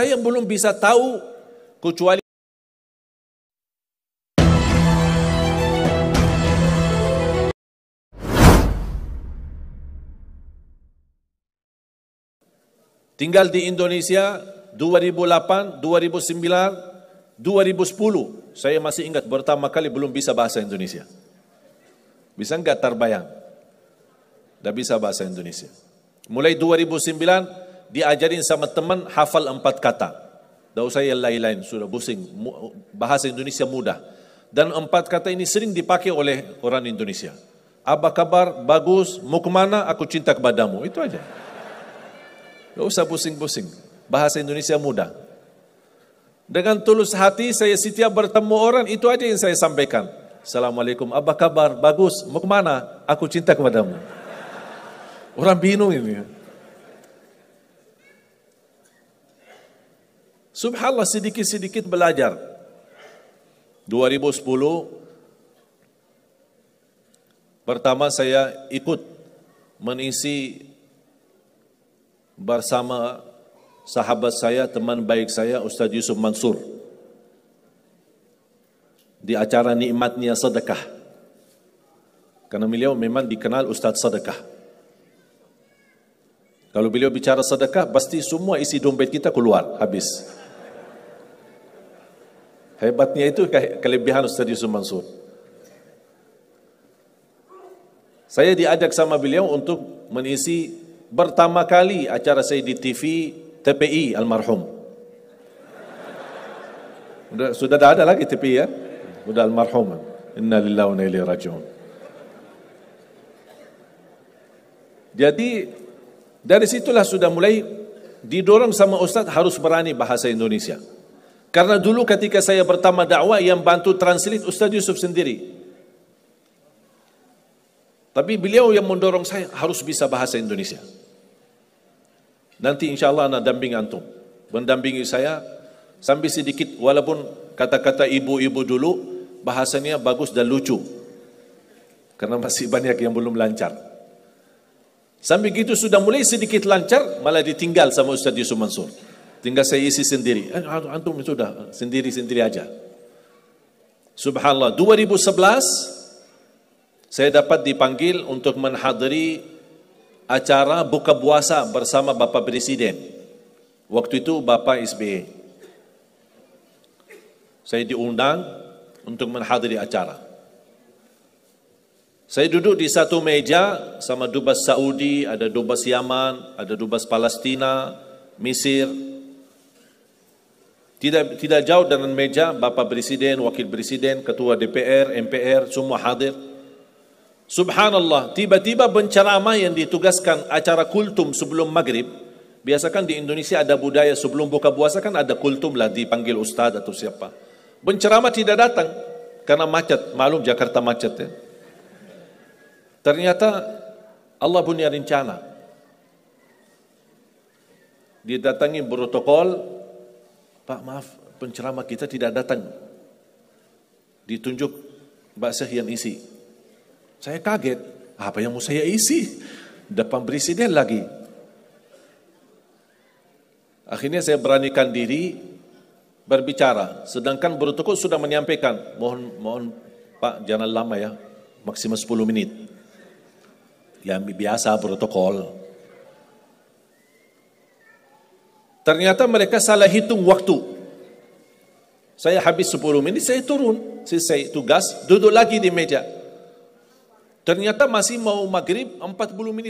saya belum bisa tahu kecuali Tinggal di Indonesia 2008, 2009, 2010. Saya masih ingat pertama kali belum bisa bahasa Indonesia. Bisa enggak terbayang? Tidak bisa bahasa Indonesia. Mulai 2009, diajarin sama teman hafal empat kata. Tidak usah yang lain-lain, sudah pusing. Bahasa Indonesia mudah. Dan empat kata ini sering dipakai oleh orang Indonesia. Apa kabar? Bagus. Mau kemana? Aku cinta kepadamu. Itu aja. Tidak usah pusing-pusing. Bahasa Indonesia mudah. Dengan tulus hati saya setiap bertemu orang itu aja yang saya sampaikan. Assalamualaikum, apa kabar? Bagus, mau kemana? Aku cinta kepadamu. Orang bingung ini. Subhanallah sedikit-sedikit belajar. 2010 pertama saya ikut mengisi bersama sahabat saya, teman baik saya Ustaz Yusuf Mansur di acara nikmatnya sedekah. Karena beliau memang dikenal Ustaz sedekah. Kalau beliau bicara sedekah, pasti semua isi dompet kita keluar, habis. Hebatnya itu kelebihan Ustaz Yusuf Mansur. Saya diajak sama beliau untuk mengisi pertama kali acara saya di TV TPI almarhum. Sudah, sudah ada lagi TPI ya? Sudah almarhum. Inna lillahi wa inna ilaihi rajiun. Jadi dari situlah sudah mulai didorong sama ustaz harus berani bahasa Indonesia. Karena dulu ketika saya pertama dakwah yang bantu translate Ustaz Yusuf sendiri. Tapi beliau yang mendorong saya harus bisa bahasa Indonesia. Nanti insya Allah anak damping antum. Mendampingi saya sambil sedikit walaupun kata-kata ibu-ibu dulu bahasanya bagus dan lucu. Karena masih banyak yang belum lancar. Sambil gitu sudah mulai sedikit lancar malah ditinggal sama Ustaz Yusuf Mansur. Tinggal saya isi sendiri. Eh, Antum sudah sendiri-sendiri aja. Subhanallah, 2011 saya dapat dipanggil untuk menghadiri acara buka puasa bersama Bapak Presiden. Waktu itu Bapak SBY. Saya diundang untuk menghadiri acara. Saya duduk di satu meja sama dubes Saudi, ada dubes Yaman, ada dubes Palestina, Mesir, tidak tidak jauh dengan meja Bapak Presiden, Wakil Presiden, Ketua DPR, MPR semua hadir. Subhanallah, tiba-tiba penceramah yang ditugaskan acara kultum sebelum maghrib, Biasakan di Indonesia ada budaya sebelum buka puasa kan ada kultum lah dipanggil ustaz atau siapa. Penceramah tidak datang karena macet, malum Jakarta macet ya. Ternyata Allah punya rencana. Didatangi protokol Pak maaf penceramah kita tidak datang. Ditunjuk Mbak Syah isi. Saya kaget, apa yang mau saya isi? Depan presiden lagi. Akhirnya saya beranikan diri berbicara. Sedangkan Bertukut sudah menyampaikan, mohon mohon Pak jangan lama ya, maksimal 10 menit. Ya biasa protokol. Ternyata mereka salah hitung waktu. Saya habis 10 menit, saya turun, selesai tugas, duduk lagi di meja. Ternyata masih mau maghrib 40 menit.